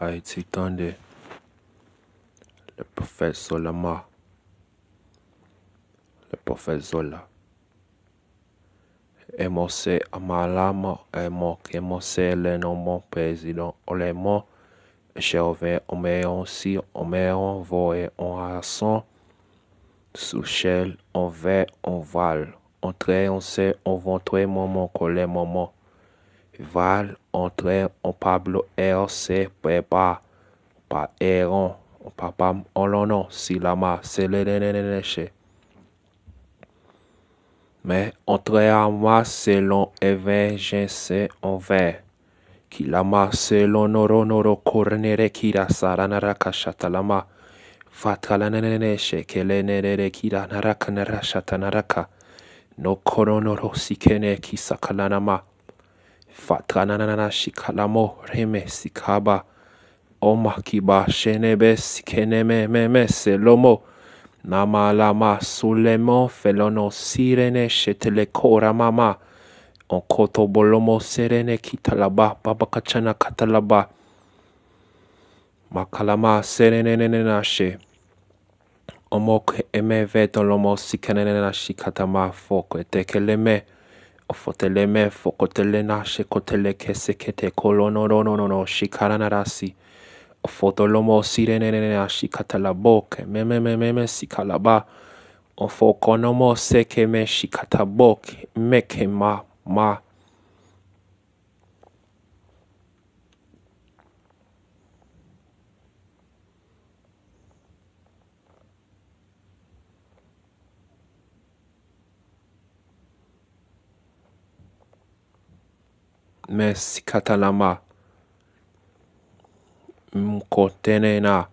a été le professeur Solama, le professeur Zola. Et mon Amalama, et mon le nom président, le Et j'ai on si, on met en sous on ver, on val, on on sait, on ventre, maman, collé, maman. Val entre on Pablo RC Pepa Pa Eron Papam Olono oh, Silama che. Mais moi selon Evin Jensen Envers, Kilama selon Noro Noro Kornere Kira Saranaraka Shatalama le Kelenere Kira naraka, Shatanaraka No Koronoro Sikene Kisakalanama fatrananana shikalamo reme sikaba omakiba shenebe sikeneme meme selomo namalama sulemo felono sirene shetelekora mama onkoto bolomo serene kitalaba babakachana katalaba makalama serenenenenashe omok eme vetolomo sikenenena shikatama foko Ofotele me fokotele na no, no, kolonononono shikaranarasi. Ofotolomo me, me, me, sikalaba. Ofokonomo sekeme shikatabok meke ma. ma. メスカタラマムコテネナ